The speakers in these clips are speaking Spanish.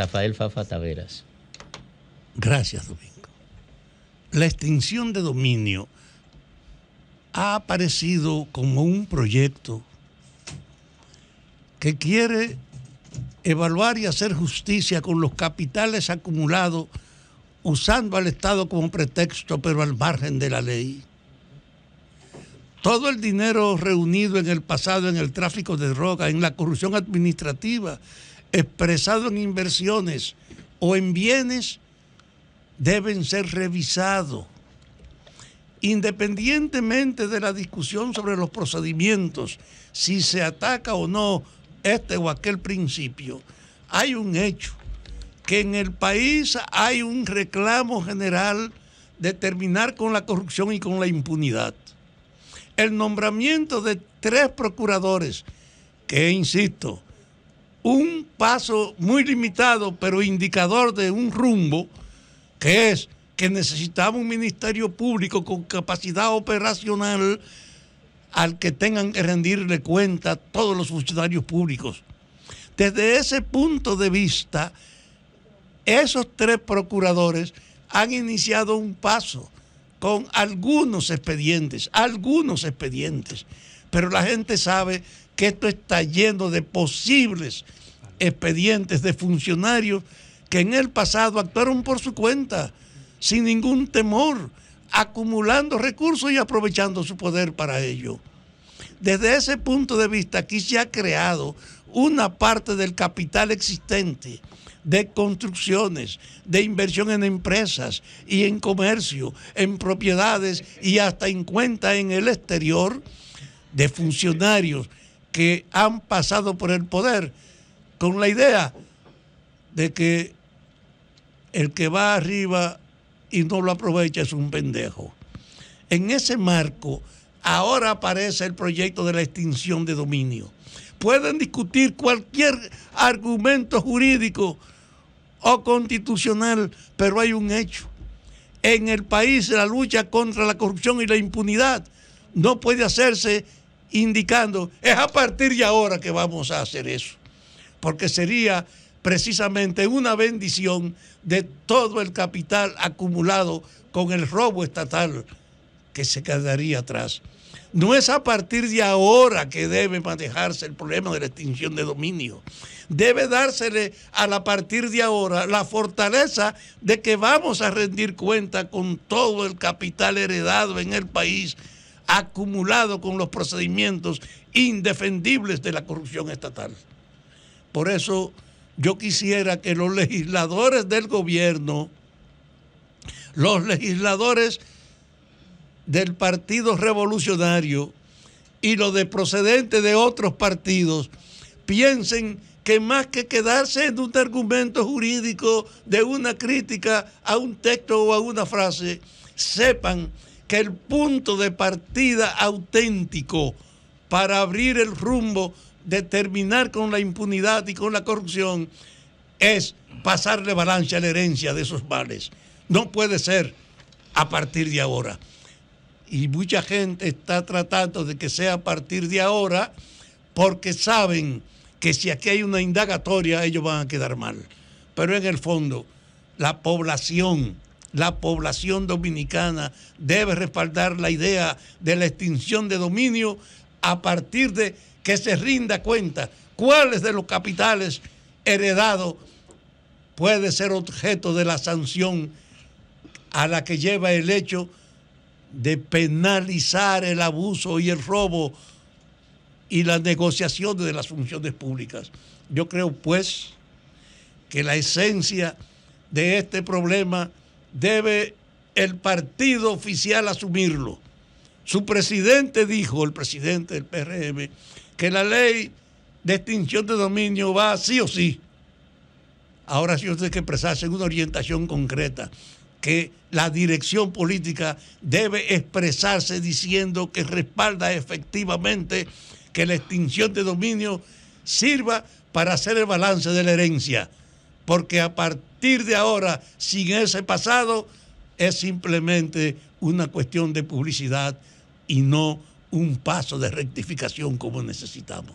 Rafael Fafa Taveras. Gracias, Domingo. La extinción de dominio ha aparecido como un proyecto que quiere evaluar y hacer justicia con los capitales acumulados usando al Estado como pretexto, pero al margen de la ley. Todo el dinero reunido en el pasado en el tráfico de drogas, en la corrupción administrativa, expresado en inversiones o en bienes deben ser revisados. Independientemente de la discusión sobre los procedimientos, si se ataca o no este o aquel principio, hay un hecho, que en el país hay un reclamo general de terminar con la corrupción y con la impunidad. El nombramiento de tres procuradores, que insisto, un paso muy limitado, pero indicador de un rumbo, que es que necesitamos un ministerio público con capacidad operacional al que tengan que rendirle cuenta todos los funcionarios públicos. Desde ese punto de vista, esos tres procuradores han iniciado un paso con algunos expedientes, algunos expedientes pero la gente sabe que esto está lleno de posibles expedientes de funcionarios que en el pasado actuaron por su cuenta, sin ningún temor, acumulando recursos y aprovechando su poder para ello. Desde ese punto de vista, aquí se ha creado una parte del capital existente de construcciones, de inversión en empresas y en comercio, en propiedades y hasta en cuenta en el exterior, de funcionarios que han pasado por el poder con la idea de que el que va arriba y no lo aprovecha es un pendejo. En ese marco, ahora aparece el proyecto de la extinción de dominio. Pueden discutir cualquier argumento jurídico o constitucional, pero hay un hecho. En el país la lucha contra la corrupción y la impunidad no puede hacerse indicando, es a partir de ahora que vamos a hacer eso, porque sería precisamente una bendición de todo el capital acumulado con el robo estatal que se quedaría atrás. No es a partir de ahora que debe manejarse el problema de la extinción de dominio. Debe dársele a partir de ahora la fortaleza de que vamos a rendir cuenta con todo el capital heredado en el país acumulado con los procedimientos indefendibles de la corrupción estatal. Por eso yo quisiera que los legisladores del gobierno, los legisladores del Partido Revolucionario y los de procedente de otros partidos piensen que más que quedarse en un argumento jurídico de una crítica a un texto o a una frase, sepan que el punto de partida auténtico para abrir el rumbo de terminar con la impunidad y con la corrupción es pasarle balance a la herencia de esos males. No puede ser a partir de ahora. Y mucha gente está tratando de que sea a partir de ahora porque saben que si aquí hay una indagatoria ellos van a quedar mal. Pero en el fondo, la población la población dominicana debe respaldar la idea de la extinción de dominio a partir de que se rinda cuenta cuáles de los capitales heredados puede ser objeto de la sanción a la que lleva el hecho de penalizar el abuso y el robo y la negociación de las funciones públicas. Yo creo pues que la esencia de este problema debe el partido oficial asumirlo. Su presidente dijo, el presidente del PRM, que la ley de extinción de dominio va sí o sí. Ahora sí usted que expresarse en una orientación concreta, que la dirección política debe expresarse diciendo que respalda efectivamente que la extinción de dominio sirva para hacer el balance de la herencia porque a partir de ahora, sin ese pasado, es simplemente una cuestión de publicidad y no un paso de rectificación como necesitamos.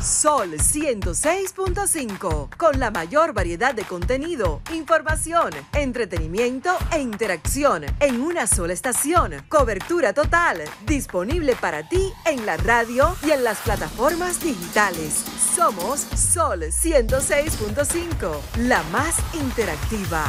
Sol 106.5, con la mayor variedad de contenido, información, entretenimiento e interacción en una sola estación. Cobertura total, disponible para ti en la radio y en las plataformas digitales. Somos Sol 106.5, la más interactiva.